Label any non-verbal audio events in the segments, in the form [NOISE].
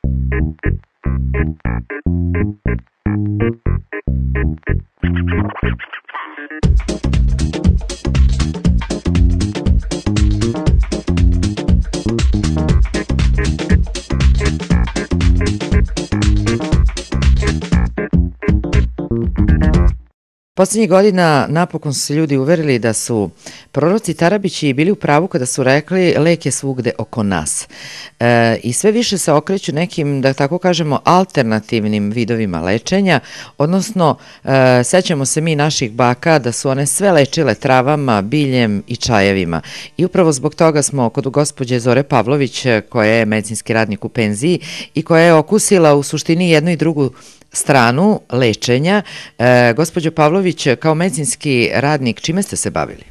Thank you. Poslednjih godina napokon su se ljudi uverili da su proroci Tarabići bili u pravu kada su rekli lek je svugde oko nas. E, I sve više se okreću nekim, da tako kažemo, alternativnim vidovima lečenja, odnosno e, sećamo se mi naših baka da su one sve lečile travama, biljem i čajevima. I upravo zbog toga smo kod gospođe Zore Pavlović, koja je medicinski radnik u penziji i koja je okusila u suštini jednu i drugu stranu lečenja. E, Pavlović, kao medicinski radnik, čime ste se bavili?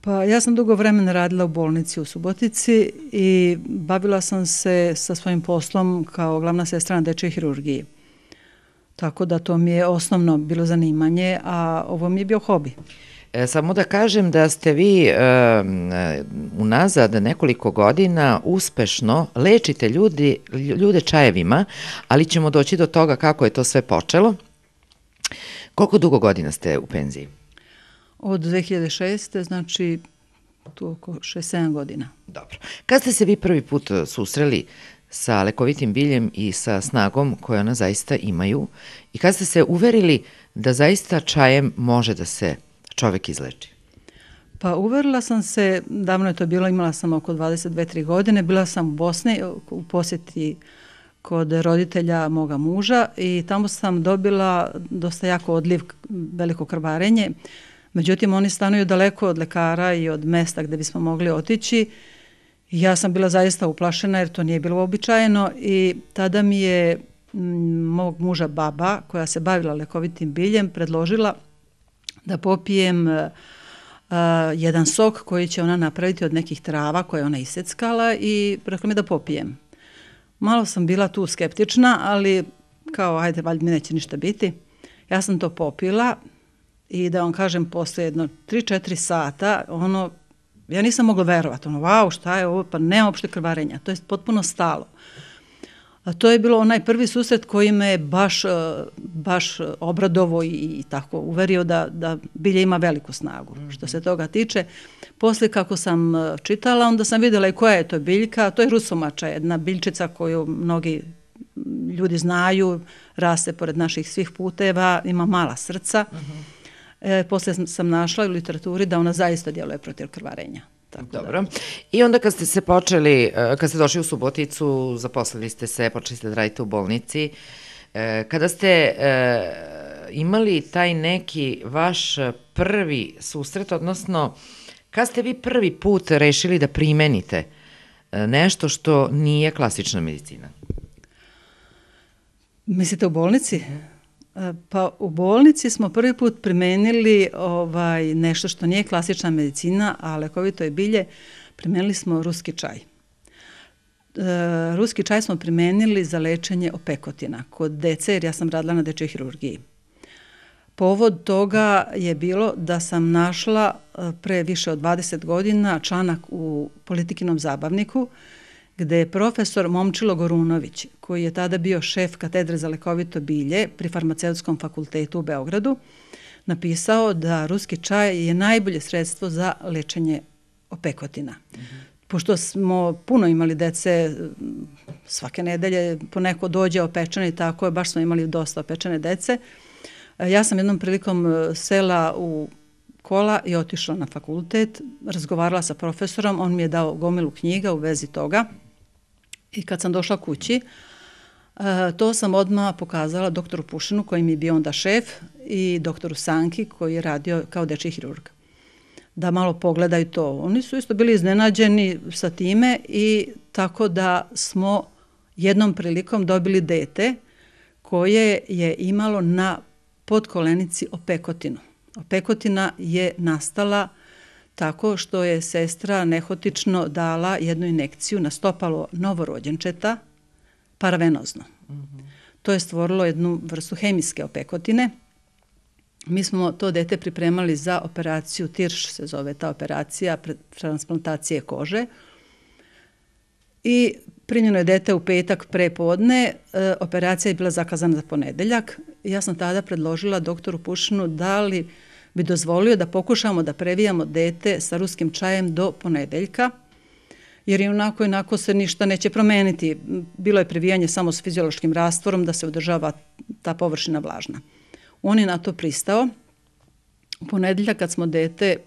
Pa ja sam dugo vremena radila u bolnici u Subotici i bavila sam se sa svojim poslom kao glavna sestra na dečoj hirurgiji. Tako da to mi je osnovno bilo zanimanje, a ovo mi je bio hobi. E, samo da kažem da ste vi e, unazad nekoliko godina uspešno lečite ljudi, ljude čajevima, ali ćemo doći do toga kako je to sve počelo. Koliko dugo godina ste u penziji? Od 2006. znači tu oko 6-7 godina. Dobro. Kad ste se vi prvi put susreli sa lekovitim biljem i sa snagom koje ona zaista imaju i kad ste se uverili da zaista čajem može da se čovek izleči? Pa uverila sam se, davno je to bilo, imala sam oko 22-3 godine, bila sam u Bosni u posjeti kod roditelja moga muža i tamo sam dobila dosta jako odliv, veliko krvarenje. Međutim, oni stanuju daleko od lekara i od mesta gde bismo mogli otići. Ja sam bila zaista uplašena jer to nije bilo običajeno i tada mi je mog muža baba koja se bavila lekovitim biljem predložila da popijem uh, jedan sok koji će ona napraviti od nekih trava koje ona iseckala i rekla mi da popijem. Malo sam bila tu skeptična, ali kao ajde, valjda mi neće ništa biti. Ja sam to popila i da vam kažem, posle jedno 3-4 sata, ono, ja nisam mogla verovati, ono, wow, šta je ovo, pa nema opšte krvarenja, to je potpuno stalo. Uh, A to je bilo onaj prvi susret koji me baš, e, baš obradovo i, tako uverio da, da bilje ima veliku snagu mhm. što se toga tiče. Posle kako sam e, čitala, onda sam videla i koja je to biljka. To je rusomača, jedna biljčica koju mnogi ljudi znaju, raste pored naših svih puteva, ima mala srca. Uh mhm. -huh. E, posle sam našla u literaturi da ona zaista djeluje protiv krvarenja. Tako da. Dobro. Da. I onda kad ste se počeli, e, kad ste došli u Suboticu, zaposlili ste se, počeli ste da radite u bolnici, e, kada ste e, imali taj neki vaš prvi susret, odnosno kad ste vi prvi put rešili da primenite nešto što nije klasična medicina? Mislite u bolnici? Mhm. E, pa u bolnici smo prvi put primenili ovaj, nešto što nije klasična medicina, a lekovito je bilje, primenili smo ruski čaj. E, ruski čaj smo primenili za lečenje opekotina kod dece, jer ja sam radila na dečoj hirurgiji. Povod toga je bilo da sam našla e, pre više od 20 godina članak u politikinom zabavniku gde je profesor Momčilo Gorunović, koji je tada bio šef katedre za lekovito bilje pri Farmaceutskom fakultetu u Beogradu, napisao da ruski čaj je najbolje sredstvo za lečenje opekotina. Mm -hmm pošto smo puno imali dece, svake nedelje poneko dođe opečene i tako je, baš smo imali dosta opečene dece. Ja sam jednom prilikom e, sela u kola i otišla na fakultet, razgovarala sa profesorom, on mi je dao gomilu knjiga u vezi toga. I kad sam došla kući, e, to sam odmah pokazala doktoru Pušinu koji mi je bio onda šef i doktoru Sanki koji je radio kao deči hirurg. Da malo pogledaju to. Oni su isto bili iznenađeni sa time i tako da smo jednom prilikom dobili dete koje je imalo na podkolenici opekotinu. Opekotina je nastala uh, tako što je sestra nehotično dala jednu inekciju na stopalo novorođenčeta paravenozno. Mm -hmm. To je stvorilo jednu vrstu hemijske opekotine. Mi smo to dete pripremali za operaciju TIRŠ, se zove ta operacija transplantacije kože. I primljeno je dete u petak pre podne, e, operacija je bila zakazana za ponedeljak. Ja sam tada predložila doktoru Pušinu da li bi dozvolio da pokušamo da previjamo dete sa ruskim čajem do ponedeljka, jer i onako i onako se ništa neće promeniti. Bilo je previjanje samo s fiziološkim rastvorom da se održava ta površina vlažna. On je na to pristao. U ponedeljak kad smo dete e,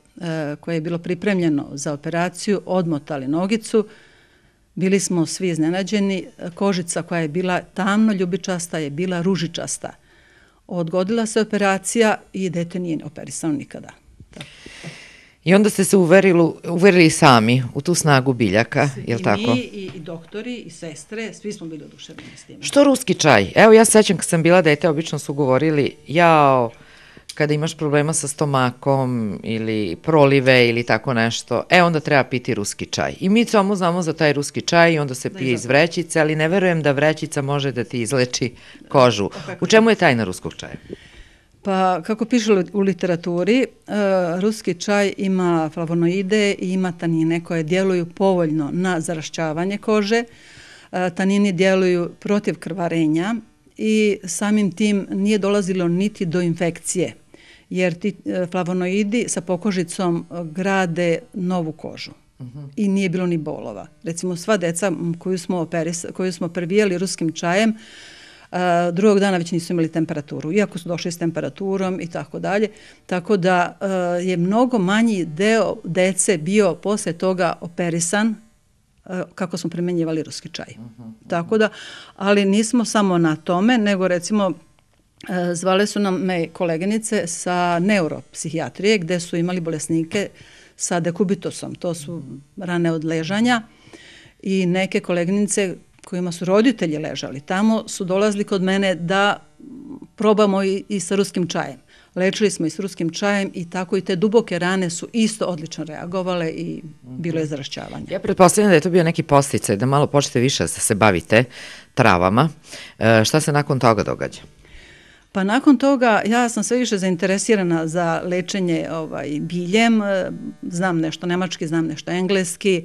koje je bilo pripremljeno za operaciju odmotali nogicu, bili smo svi iznenađeni. Kožica koja je bila tamno ljubičasta je bila ružičasta – odgodila se operacija i dete nije operisano nikada. I onda ste se uverili, uverili sami u tu snagu biljaka, je li tako? I mi, i, i doktori, i sestre, svi smo bili oduševljeni s tim. Što ruski čaj? Evo ja sećam kad sam bila dete, obično su govorili, jao, kada imaš problema sa stomakom ili prolive ili tako nešto, e onda treba piti ruski čaj. I mi samo znamo za taj ruski čaj i onda se da, pije iz vrećice, ali ne verujem da vrećica može da ti izleči kožu. Pa u čemu je tajna ruskog čaja? Pa kako piše u literaturi, e, ruski čaj ima flavonoide i ima tanine koje djeluju povoljno na zarašćavanje kože, e, tanini djeluju protiv krvarenja i samim tim nije dolazilo niti do infekcije jer ti e, flavonoidi sa pokožicom e, grade novu kožu. Uh mhm. -huh. I nije bilo ni bolova. Recimo sva deca koju smo, operis, koju smo prvijeli ruskim čajem, a, e, drugog dana već nisu imali temperaturu, iako su došli s temperaturom i tako dalje. Tako da a, je mnogo manji deo dece bio posle toga operisan a, kako smo primenjivali ruski čaj. Uh mhm, -huh, mhm. Tako da, ali nismo samo na tome, nego recimo E, zvale su nam me koleginice sa neuropsihijatrije gde su imali bolesnike sa dekubitosom, to su rane od ležanja i neke koleginice kojima su roditelji ležali tamo su dolazili kod mene da probamo i, i sa ruskim čajem. Lečili smo i s ruskim čajem i tako i te duboke rane su isto odlično reagovale i bilo je zrašćavanje. Ja pretpostavljam da je to bio neki posticaj, da malo počete više da se bavite travama. E, šta se nakon toga događa? Pa nakon toga ja sam sve više zainteresirana za lečenje ovaj, biljem, znam nešto nemački, znam nešto engleski,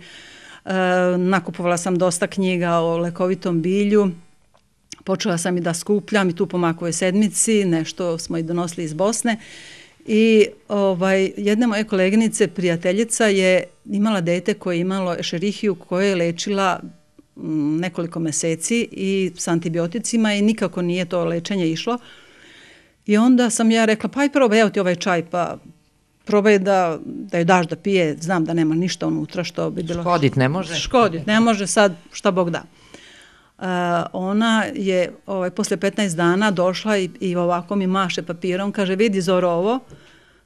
e, nakupovala sam dosta knjiga o lekovitom bilju, počela sam i da skupljam i tu po makove sedmici, nešto smo i donosili iz Bosne. I ovaj, jedna moje koleginice, prijateljica je imala dete koje je imalo šerihiju koje je lečila mm, nekoliko meseci i s antibioticima i nikako nije to lečenje išlo. I onda sam ja rekla, pa aj probaj, evo ti ovaj čaj, pa probaj da, da je daš da pije, znam da nema ništa unutra što bi bilo... Škodit ne može. Škodit ne može, sad šta Bog da. Uh, ona je ovaj, posle 15 dana došla i, i ovako mi maše papirom, kaže vidi Zoro ovo,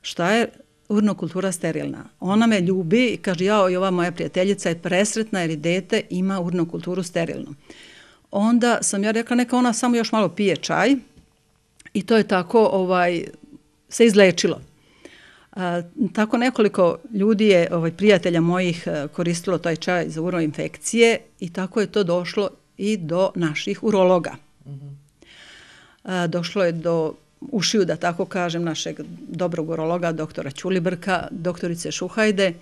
šta je urnokultura sterilna. Ona me ljubi i kaže jao i ova moja prijateljica je presretna jer i dete ima urnokulturu sterilnu. Onda sam ja rekla neka ona samo još malo pije čaj, i to je tako ovaj, se izlečilo. A, tako nekoliko ljudi je, ovaj, prijatelja mojih, e, koristilo taj čaj za uroinfekcije i tako je to došlo i do naših urologa. Mhm. A, došlo je do ušiju, da tako kažem, našeg dobrog urologa, doktora Ćulibrka, doktorice Šuhajde,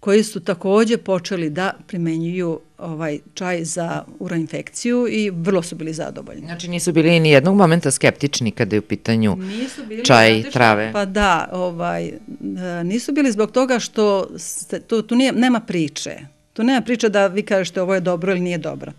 koji su takođe počeli da primenjuju ovaj čaj za uroinfekciju i vrlo su bili zadovoljni. Znači nisu bili ni jednog momenta skeptični kada je u pitanju bili, čaj i trave. Pa da, ovaj, e, nisu bili zbog toga što se, tu, tu nije, nema priče. Tu nema priče da vi kažete ovo je dobro ili nije dobro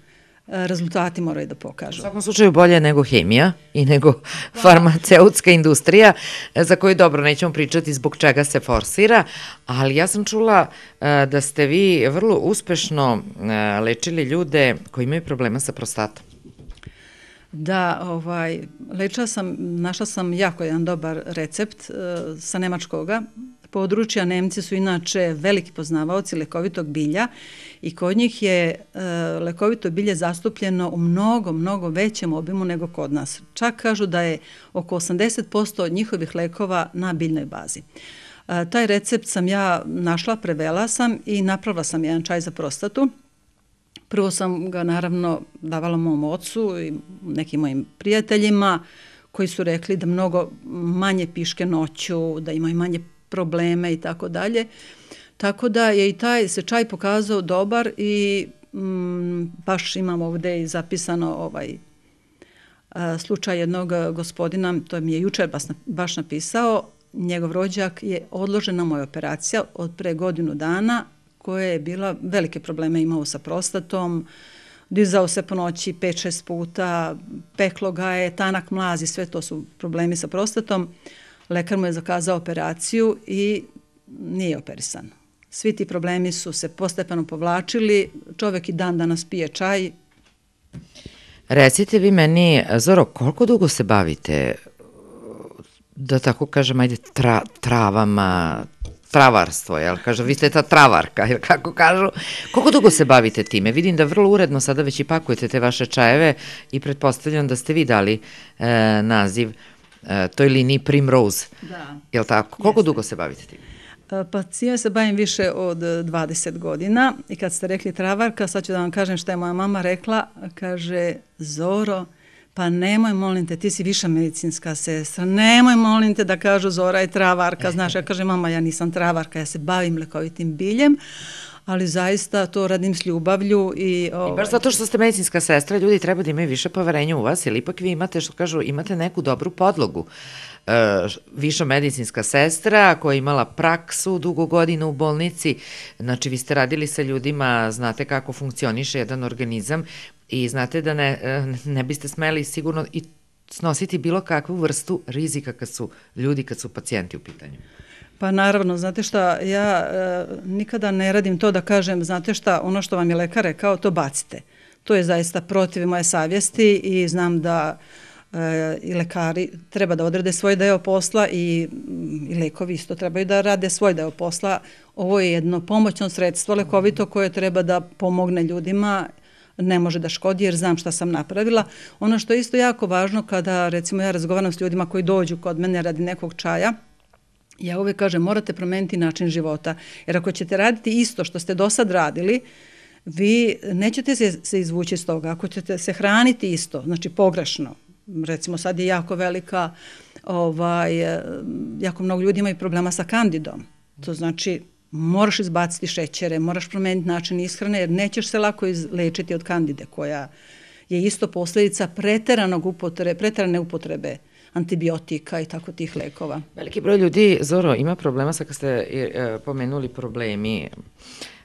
rezultati moraju da pokažu. U svakom slučaju bolje nego hemija i nego da. farmaceutska industrija e, za koju dobro nećemo pričati zbog čega se forsira, ali ja sam čula e, da ste vi vrlo uspešno e, lečili ljude koji imaju problema sa prostatom. Da, ovaj, lečila sam, našla sam jako jedan dobar recept sa nemačkoga, područja, Nemci su inače veliki poznavaoci lekovitog bilja i kod njih je e, lekovito bilje zastupljeno u mnogo, mnogo većem obimu nego kod nas. Čak kažu da je oko 80% njihovih lekova na biljnoj bazi. E, taj recept sam ja našla, prevela sam i napravila sam jedan čaj za prostatu. Prvo sam ga naravno davala mom ocu i nekim mojim prijateljima koji su rekli da mnogo manje piške noću, da imaju manje probleme i tako dalje. Tako da je i taj se čaj pokazao dobar i mm, baš imam ovde i zapisano ovaj a, slučaj jednog gospodina, to mi je jučer baš, baš napisao, njegov rođak je odložena moja operacija od pre godinu dana koja je bila, velike probleme imao sa prostatom, dizao se po noći 5-6 puta, peklo ga je, tanak mlazi, sve to su problemi sa prostatom. Uh, lekar mu je zakazao operaciju i nije operisan. Svi ti problemi su se postepeno povlačili, čovek i dan danas pije čaj. Recite vi meni, Zoro, koliko dugo se bavite, da tako kažem, ajde, tra, travama, travarstvo, jel? Kažu, vi ste ta travarka, jel kako kažu. Koliko dugo se bavite time? Vidim da vrlo uredno sada već i pakujete te vaše čajeve i pretpostavljam da ste vi dali e, naziv E, toj liniji Primrose. Da. Jel tako? Koliko Jeste. dugo se bavite tim? E, pa ja se bavim više od 20 e, godina i kad ste rekli travarka, sad ću da vam kažem što je moja mama rekla, kaže Zoro, pa nemoj molim te, ti si viša medicinska sestra, nemoj molim te da kažu Zora je travarka, znaš, ja [LAUGHS] kažem mama ja nisam travarka, ja se bavim lekovitim biljem, ali zaista to radim s ljubavlju. I, ovaj... I baš zato što ste medicinska sestra, ljudi treba da imaju više poverenja u vas, ili ipak vi imate, što kažu, imate neku dobru podlogu. E, viša medicinska sestra koja je imala praksu dugo godina u bolnici, znači vi ste radili sa ljudima, znate kako funkcioniše jedan organizam i znate da ne, e, ne biste smeli sigurno i snositi bilo kakvu vrstu rizika kad su ljudi, kad su pacijenti u pitanju. Pa naravno, znate šta, ja e, nikada ne radim to da kažem, znate šta, ono što vam je lekar rekao, to bacite. To je zaista protiv moje savjesti i znam da e, i lekari treba da odrede svoj deo posla i, i lekovi isto trebaju da rade svoj deo posla. Ovo je jedno pomoćno sredstvo lekovito koje treba da pomogne ljudima ne može da škodi jer znam šta sam napravila. Ono što je isto jako važno kada recimo ja razgovaram s ljudima koji dođu kod mene radi nekog čaja, Ja uvek kažem, morate promeniti način života, jer ako ćete raditi isto što ste do sad radili, vi nećete se, se izvući iz toga. Ako ćete se hraniti isto, znači pogrešno, recimo sad je jako velika, ovaj, jako mnogo ljudi imaju problema sa kandidom. To znači moraš izbaciti šećere, moraš promeniti način ishrane jer nećeš se lako izlečiti od kandide koja je isto posledica preteranog upotrebe, preterane upotrebe antibiotika i tako tih lekova. Veliki broj ljudi, Zoro, ima problema, sad kad ste e, e, pomenuli problemi,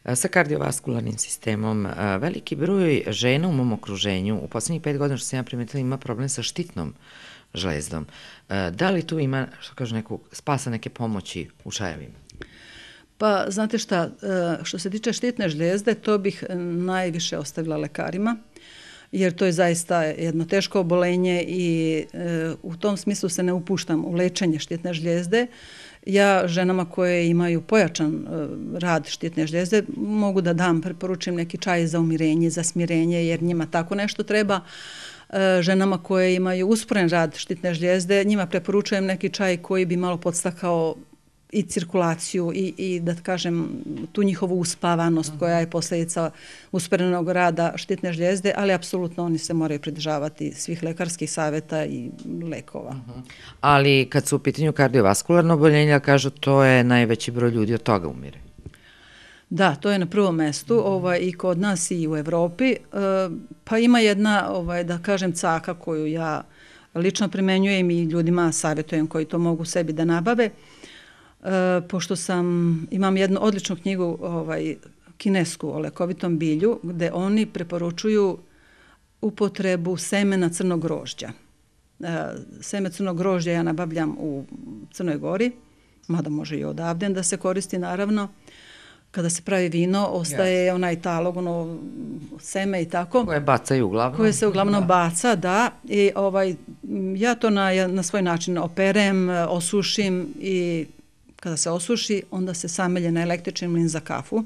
e, sa kardiovaskularnim sistemom. Veliki broj žena u mom okruženju u poslednjih pet godina što sam ja primetila ima problem sa štitnom žlezdom. Da li tu ima, što kažu, neku spasa neke pomoći u čajevima? Pa, znate šta, što se tiče štitne žlezde, to bih najviše ostavila lekarima, jer to je zaista jedno teško obolenje i e, u tom smislu se ne upuštam u lečenje štitne žljezde. Ja ženama koje imaju pojačan e, rad štitne žljezde mogu da dam, preporučim neki čaj za umirenje, za smirenje jer njima tako nešto treba. E, ženama koje imaju usporen rad štitne žljezde, njima preporučujem neki čaj koji bi malo podstakao i cirkulaciju i, i da kažem tu njihovu uspavanost koja je posljedica usprenog rada štitne žljezde, ali apsolutno oni se moraju pridržavati svih lekarskih saveta i lekova. Uh -huh. Ali kad su u pitanju kardiovaskularno oboljenja, kažu to je najveći broj ljudi od toga umire. Da, to je na prvom mestu mhm. ovaj, i kod nas i u Evropi. E, pa ima jedna, ovaj, da kažem, caka koju ja lično primenjujem i ljudima savjetujem koji to mogu sebi da nabave. E, E, pošto sam, imam jednu odličnu knjigu ovaj, kinesku o lekovitom bilju, gde oni preporučuju upotrebu semena crnog grožđa. E, seme crnog grožđa ja nabavljam u Crnoj Gori, mada može i odavde da se koristi naravno. Kada se pravi vino, ostaje yes. onaj talog, ono seme i tako. Koje bacaju uglavnom. Koje se uglavnom da. baca, da. I ovaj, ja to na, na svoj način operem, osušim i Kada se osuši, onda se samelje na električni mlin za kafu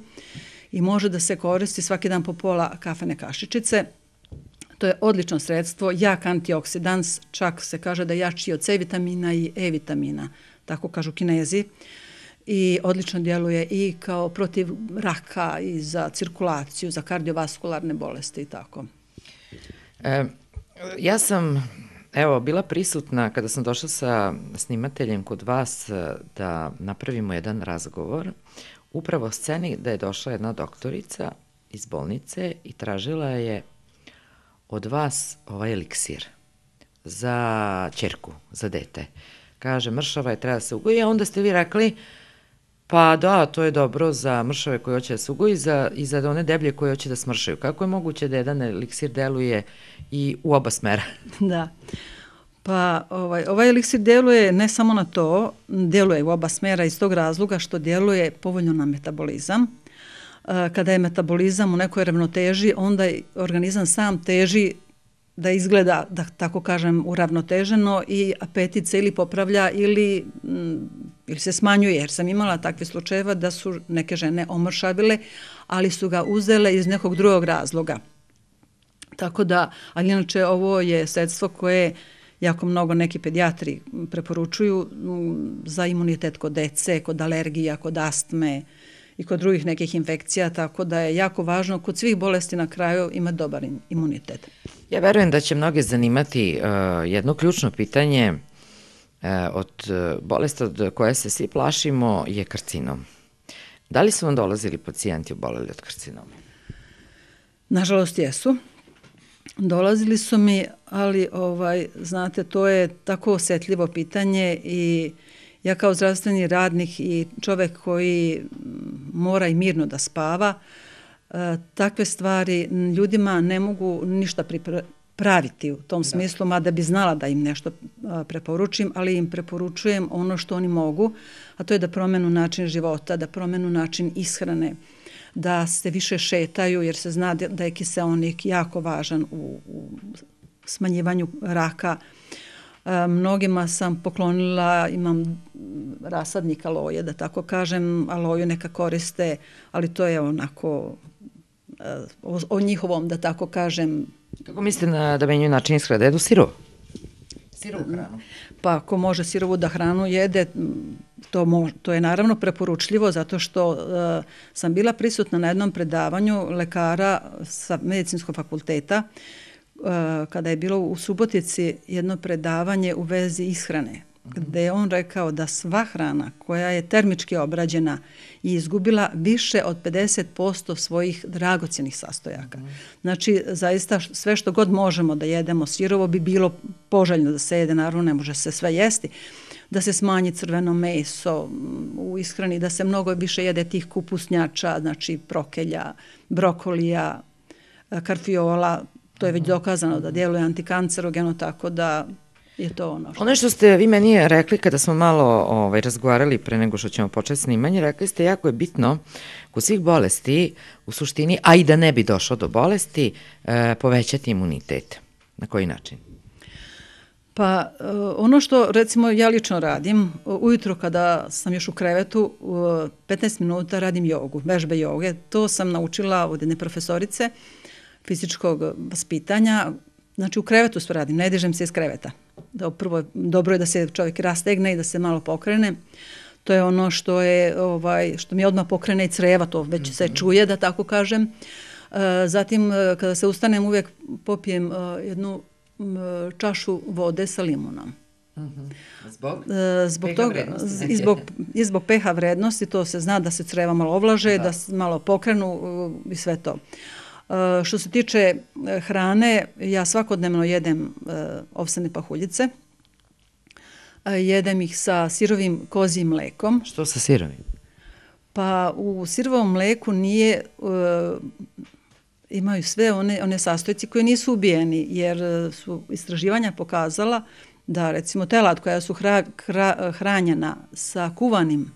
i može da se koristi svaki dan po pola kafene kašičice. To je odlično sredstvo, jak antioksidans, čak se kaže da je jači od C vitamina i E vitamina, tako kažu kinezi. I odlično djeluje i kao protiv raka i za cirkulaciju, za kardiovaskularne bolesti i tako. E, ja sam Evo, bila prisutna kada sam došla sa snimateljem kod vas e, da napravimo jedan razgovor. Upravo sceni da je došla jedna doktorica iz bolnice i tražila je od vas ovaj eliksir za čerku, za dete. Kaže, mršava je, treba da se ugoji, a onda ste vi rekli, uh, Pa da, to je dobro za mršave koji hoće da sugu i za, i za one deblje koji hoće da smršaju. Kako je moguće da jedan eliksir deluje i u oba smera? [LAUGHS] Da. Pa ovaj, ovaj eliksir deluje ne samo na to, deluje u oba smera iz tog razloga što deluje povoljno na metabolizam. E, kada je metabolizam u nekoj ravnoteži, onda organizam sam teži da izgleda, da tako kažem, uravnoteženo i apetit se ili popravlja ili, mm, ili se smanjuje, jer sam imala takve slučajeva da su neke žene omršavile, ali su ga uzele iz nekog drugog razloga. Tako da, ali inače ovo je sredstvo koje jako mnogo neki pedijatri preporučuju mm, za imunitet kod dece, kod alergija, kod astme, uh, i kod drugih nekih infekcija, tako da je jako važno kod svih bolesti na kraju ima dobar imunitet. Ja verujem da će mnoge zanimati uh, jedno ključno pitanje uh, od uh, bolesti od koje se svi plašimo je karcinom. Da li su vam dolazili pacijenti oboleli od karcinoma? Nažalost jesu. Dolazili su mi, ali ovaj, znate, to je tako osetljivo pitanje i uh, Ja kao zdravstveni radnik i čovek koji mm, mora i mirno da spava, e, takve stvari ljudima ne mogu ništa praviti u tom da. smislu, mada bi znala da im nešto preporučim, ali im preporučujem ono što oni mogu, a to je da promenu način života, da promenu način ishrane, da se više šetaju, jer se zna da je kiseonik jako važan u, u smanjivanju raka E, mnogima sam poklonila, imam rasadnik aloje, da tako kažem, aloju neka koriste, ali to je onako e, o, o njihovom, da tako kažem. Kako mislite na, da menjaju način ishrade? Da jedu sirov? Sirovu hranu? Pa ako može sirovu da hranu jede, to, mo, to je naravno preporučljivo zato što uh, sam bila prisutna na jednom predavanju lekara sa medicinskog fakulteta E, kada je bilo u Subotici jedno predavanje u vezi ishrane, mhm. gde je on rekao da sva hrana koja je termički obrađena i izgubila više od 50% svojih dragocenih sastojaka. Mhm. Znači, zaista sve što god možemo da jedemo sirovo bi bilo poželjno da se jede, naravno ne može se sve jesti, da se smanji crveno meso mm, u ishrani, da se mnogo više jede tih kupusnjača, znači prokelja, brokolija, e, karfiola, to je već dokazano da djeluje antikancerogeno, tako da je to ono što... Ono što ste vi meni rekli kada smo malo ovaj, razgovarali pre nego što ćemo početi snimanje, rekli ste jako je bitno kod svih bolesti u suštini, a i da ne bi došlo do bolesti, e, povećati imunitet. Na koji način? Pa e, ono što recimo ja lično radim, ujutro kada sam još u krevetu, 15 minuta radim jogu, vežbe joge. To sam naučila od jedne profesorice uh, fizičkog vaspitanja, znači u krevetu se radim, ne dižem se iz kreveta. Da, prvo, dobro je da se čovjek rastegne i da se malo pokrene. To je ono što je, ovaj, što mi odmah pokrene i creva, to već mm -hmm. se mhm. čuje, da tako kažem. E, zatim, e, kada se ustanem, uvijek popijem e, jednu čašu vode sa limunom. Mhm. Zbog? zbog pH toga, i zbog, i zbog pH vrednosti, to se zna da se creva malo ovlaže, da, da malo pokrenu i sve to. Što se tiče e, hrane, ja svakodnevno jedem e, ovsene pahuljice. E, jedem ih sa sirovim kozijim mlekom. Što sa sirovim? Pa u sirovom mleku nije imaju sve one, one sastojci koje nisu ubijeni, jer su istraživanja pokazala da recimo telad koja su hra, hra, hranjena sa kuvanim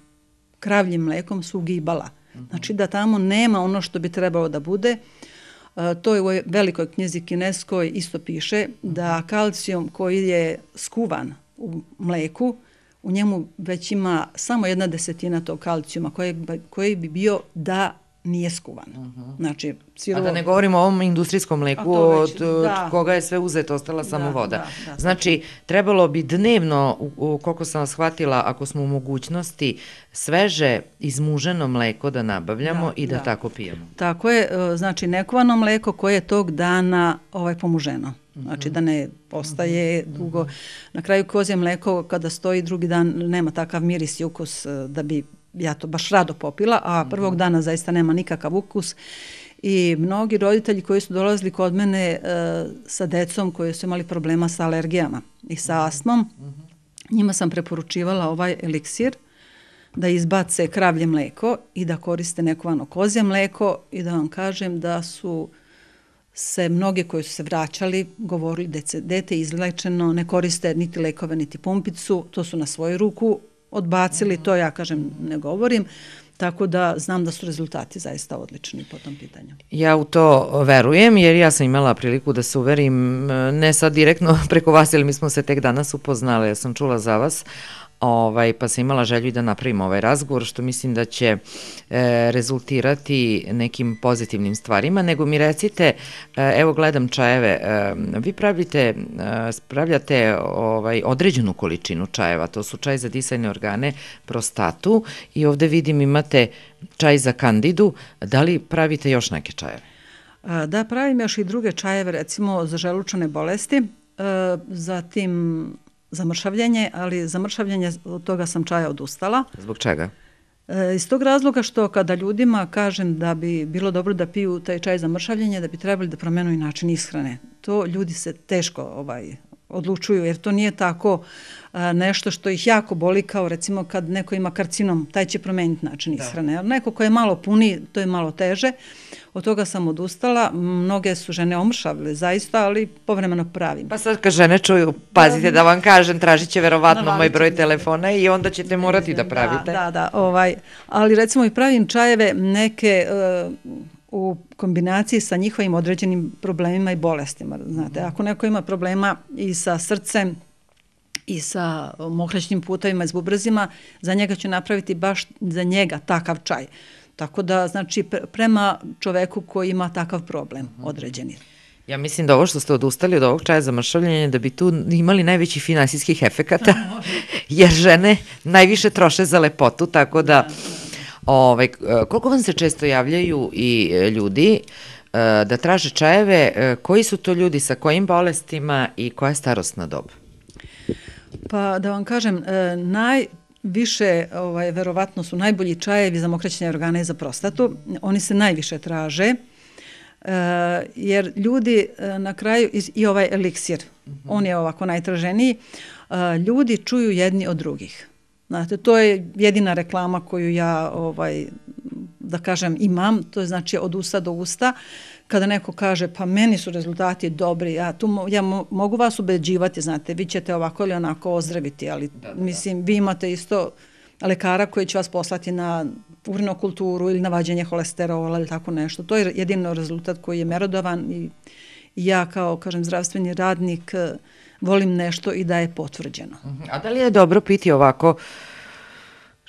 kravljim mlekom su gibala. Mhm. Znači da tamo nema ono što bi trebalo da bude. Uh, E, to je u velikoj knjizi kineskoj isto piše da kalcijum koji je skuvan u mleku, u njemu već ima samo jedna desetina tog kalcijuma koji, koji bi bio da nije skuvan. Uh -huh. Znači, sirovo... A da ne govorimo o ovom industrijskom mleku, već, od, da. koga je sve uzeto, ostala samo da, voda. Da, da, znači-, znači, trebalo bi dnevno, u, u, koliko sam shvatila, ako smo u mogućnosti, sveže izmuženo mleko da nabavljamo da, i da, da tako pijemo. Tako je, e, znači nekovano mleko koje je tog dana ovaj, pomuženo. Mhm. Znači da ne ostaje mhm. dugo. Mhm. Na kraju kozje mleko kada stoji drugi dan nema takav miris i ukus e, da bi ja to baš rado popila, a mhm. prvog dana zaista nema nikakav ukus i mnogi roditelji koji su dolazili kod mene uh, sa decom koji su imali problema sa alergijama i sa mhm. astmom, mhm. njima sam preporučivala ovaj eliksir da izbace kravlje mleko i da koriste neko vano kozje mleko i da vam kažem da su se mnoge koje su se vraćali govorili da je dete izlečeno, ne koriste niti lekove, niti pumpicu, to su na svoju ruku odbacili, to ja kažem ne govorim, tako da znam da su rezultati zaista odlični po tom pitanju. Ja u to verujem jer ja sam imala priliku da se uverim, e, ne sad direktno [LAUGHS] preko vas, jer mi smo se tek danas upoznale, ja sam čula za vas, ovaj, pa sam imala želju da napravim ovaj razgovor, što mislim da će e, rezultirati nekim pozitivnim stvarima, nego mi recite, e, evo gledam čajeve, e, vi pravite, e, spravljate ovaj, određenu količinu čajeva, to su čaj za disajne organe, prostatu i ovde vidim imate čaj za kandidu, da li pravite još neke čajeve? E, da, pravim još i druge čajeve, recimo za želučane bolesti, e, zatim zamršavljanje, ali zamršavljanje od toga sam čaja odustala. Zbog čega? E, iz tog razloga što kada ljudima kažem da bi bilo dobro da piju taj čaj za mršavljenje, da bi trebali da promenuju način ishrane. To ljudi se teško ovaj, odlučuju, jer to nije tako a, e, nešto što ih jako boli kao recimo kad neko ima karcinom, taj će promeniti način da. ishrane. Da. Neko ko je malo puni, to je malo teže. Od toga sam odustala. Mnoge su žene omršavile zaista, ali povremeno pravim. Pa sad kad žene čuju, pazite da, da vam kažem, tražit će verovatno moj broj telefona i onda ćete morati da, da pravite. Da, da, da. Ovaj, ali recimo i pravim čajeve neke... Uh, u kombinaciji sa njihovim određenim problemima i bolestima. Znate, mhm. ako neko ima problema i sa srcem, i sa mokraćnim putovima i s za njega ću napraviti baš za njega takav čaj. Tako da, znači, prema čoveku koji ima takav problem mhm. određeni. Ja mislim da ovo što ste odustali od ovog čaja za mršavljanje, da bi tu imali najveći finansijskih efekata, [LAUGHS] jer žene najviše troše za lepotu, tako da... da, da. Ovaj, e, koliko vam se često javljaju i e, ljudi e, da traže čajeve, koji su to ljudi sa kojim bolestima i koja je starostna doba? Pa da vam kažem, naj, više, ovaj, verovatno su najbolji čajevi za mokraćenje organa i za prostatu. Oni se najviše traže, jer ljudi na kraju, iz, i ovaj eliksir, mhm. on je ovako najtraženiji, ljudi čuju jedni od drugih. Znate, to je jedina reklama koju ja, ovaj, da kažem, imam, to je znači od usta do usta. Kada neko kaže, pa meni su rezultati dobri, ja, tu mo, ja mo, mogu vas ubeđivati, znate, vi ćete ovako ili onako ozdraviti, ali da, da. da. mislim, vi imate isto lekara koji će vas poslati na urinokulturu ili na vađenje holesterola ili tako nešto. To je jedino rezultat koji je merodovan i ja kao, kažem, zdravstveni radnik e, volim nešto i da je potvrđeno. Mhm. A da li je dobro piti ovako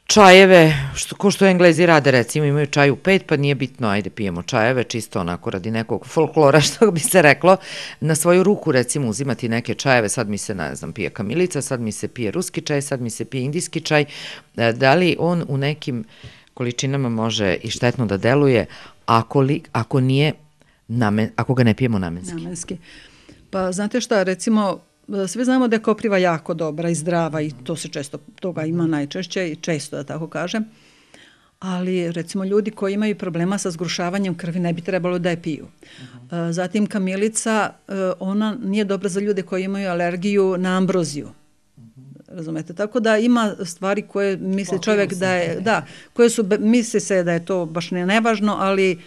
čajeve, što, ko što englezi rade, recimo imaju čaj u pet, pa nije bitno, ajde pijemo čajeve, čisto onako radi nekog folklora, [LAUGHS] što bi se reklo, na svoju ruku recimo uzimati neke čajeve, sad mi se, ne znam, pije kamilica, sad mi se pije ruski čaj, sad mi se pije indijski čaj, e, da li on u nekim količinama može i štetno da deluje, ako, li, ako nije namen, ako ga ne pijemo namenski? Namenski. Pa znate šta, recimo, sve znamo da je kopriva jako dobra i zdrava i to se često, toga ima najčešće i često da tako kažem, ali recimo ljudi koji imaju problema sa zgrušavanjem krvi ne bi trebalo da je piju. Mhm. Eh, zatim kamilica, eh, ona nije dobra za ljude koji imaju alergiju na ambroziju. Mhm. Razumete? Tako da ima stvari koje misli pa, čovjek da je, da, koje su, misli se da je to baš nevažno, ali uh,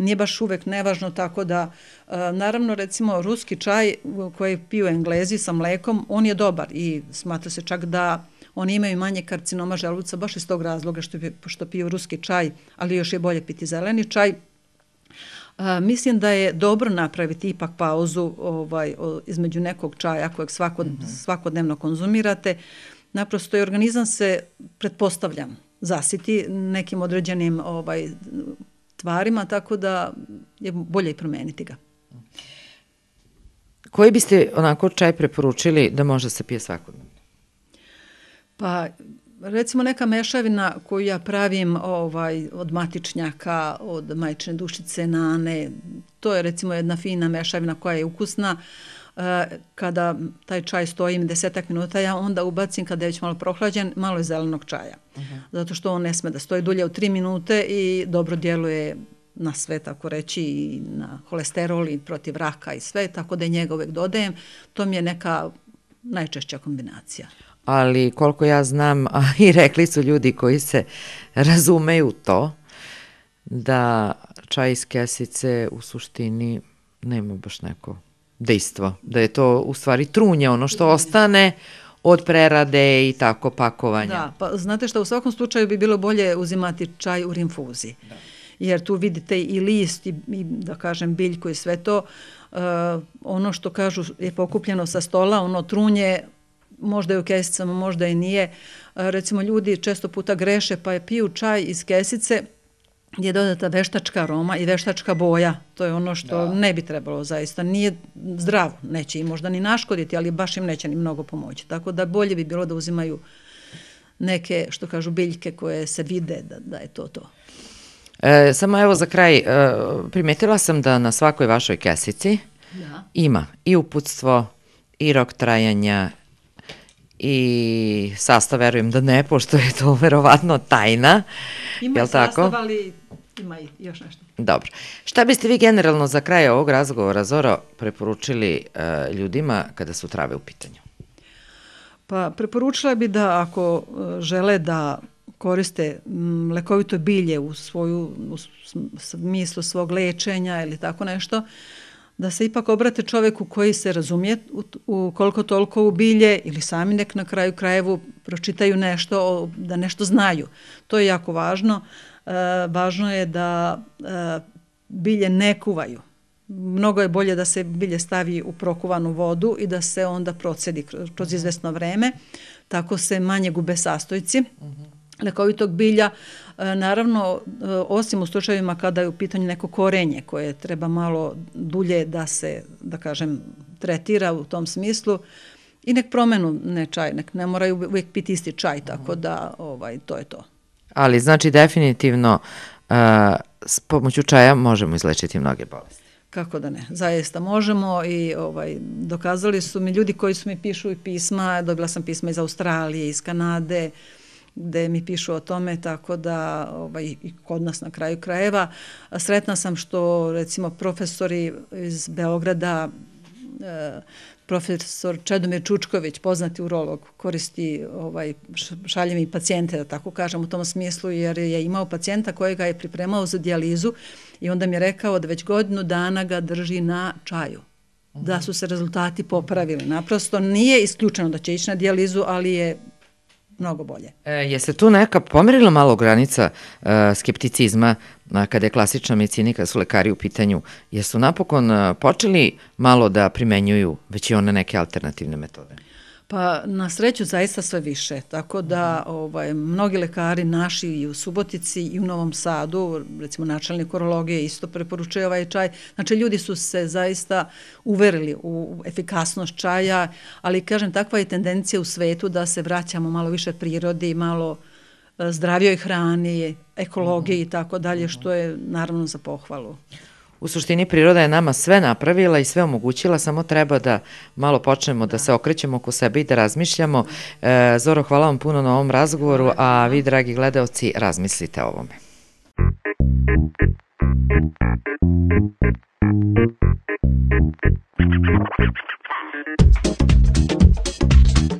nije baš uvek nevažno, tako da e, naravno recimo ruski čaj koji piju englezi sa mlekom, on je dobar i smatra se čak da oni imaju manje karcinoma želuca baš iz tog razloga što, što piju ruski čaj, ali još je bolje piti zeleni čaj. A, e, mislim da je dobro napraviti ipak pauzu ovaj, o, između nekog čaja kojeg svako, mm -hmm. svakodnevno konzumirate. Naprosto i organizam se, pretpostavljam, zasiti nekim određenim ovaj, stvarima, tako da je bolje i promeniti ga. Koji biste onako čaj preporučili da može da se pije svakodnevno? Pa recimo neka mešavina koju ja pravim ovaj, od matičnjaka, od majčne dušice, nane, to je recimo jedna fina mešavina koja je ukusna, uh, E, kada taj čaj stoji im desetak minuta, ja onda ubacim kada je već malo prohlađen, malo je zelenog čaja. Uh mhm. -huh. Zato što on ne sme da stoji dulje od tri minute i dobro djeluje na sve, tako reći, i na holesterol i protiv raka i sve, tako da njega uvek dodajem. To mi je neka najčešća kombinacija ali koliko ja znam, a i rekli su ljudi koji se razumeju to, da čaj iz kesice u suštini nema baš neko dejstvo, da je to u stvari trunje, ono što ostane od prerade i tako pakovanja. Da, pa znate što, u svakom slučaju bi bilo bolje uzimati čaj u rinfuzi. Da. Jer tu vidite i list i, i da kažem biljku i sve to. Uh, ono što kažu je pokupljeno sa stola, ono trunje možda je u kesicama, možda i nije. E, recimo ljudi često puta greše pa je piju čaj iz kesice, je dodata veštačka aroma i veštačka boja. To je ono što da. ne bi trebalo zaista. Nije zdravo, neće i možda ni naškoditi, ali baš im neće ni mnogo pomoći. Tako da bolje bi bilo da uzimaju neke, što kažu, biljke koje se vide da, da je to to. E, samo evo za kraj, e, primetila sam da na svakoj vašoj kesici da. ima i uputstvo, i rok trajanja, i sastav verujem da ne, pošto je to [LAUGHS] verovatno tajna. Ima Jel tako? ali ima i još nešto. Dobro. Šta biste vi generalno za kraj ovog razgovora, Zoro, preporučili uh, ljudima kada su trave u pitanju? Pa preporučila bi da ako e, žele da koriste lekovito bilje u svoju u smislu svog lečenja ili tako nešto, da se ipak obrate čoveku koji se razumije u, u koliko toliko u bilje ili sami nek na kraju krajevu pročitaju nešto, da nešto znaju. To je jako važno. Uh, E, važno je da e, bilje ne kuvaju. Mnogo je bolje da se bilje stavi u prokuvanu vodu i da se onda procedi kroz mhm. izvesno vreme. Tako se manje gube sastojci mhm. lekovitog bilja. E, naravno, osim u slučajevima kada je u pitanju neko korenje koje treba malo dulje da se, da kažem, tretira u tom smislu, i nek promenu ne čaj, nek ne moraju uvijek piti isti čaj, tako mhm. da ovaj, to je to. Ali znači definitivno uh, s pomoću čaja možemo izlečiti mnoge bolesti. Kako da ne, zaista možemo i ovaj, dokazali su mi ljudi koji su mi pišu i pisma, dobila sam pisma iz Australije, iz Kanade, gde mi pišu o tome, tako da ovaj, i kod nas na kraju krajeva. Sretna sam što recimo profesori iz Beograda e, profesor Čedomir Čučković, poznati urolog, koristi ovaj, šalje pacijente, da tako kažem, u tom smislu, jer je imao pacijenta kojega je pripremao za dijalizu i onda mi je rekao da već godinu dana ga drži na čaju da su se rezultati popravili. Naprosto nije isključeno da će ići na dijalizu, ali je mnogo bolje. E, je se tu neka pomerila malo granica e, skepticizma a, kada je klasična medicina, kada su lekari u pitanju? Jesu napokon a, e, počeli malo da primenjuju već i one neke alternativne metode? Pa na sreću zaista sve više, tako da mhm. ovaj, mnogi lekari naši i u Subotici i u Novom Sadu, recimo načelnik urologije isto preporučuje ovaj čaj. Znači ljudi su se zaista uverili u efikasnost čaja, ali kažem takva je tendencija u svetu da se vraćamo malo više prirodi, malo eh, zdravijoj hrani, ekologiji mhm. i tako dalje, mhm. što je naravno za pohvalu. U suštini priroda je nama sve napravila i sve omogućila, samo treba da malo počnemo da se okrećemo oko sebe i da razmišljamo. E, Zoro, hvala vam puno na ovom razgovoru, a vi, dragi gledaoci, razmislite o ovome. Thank you.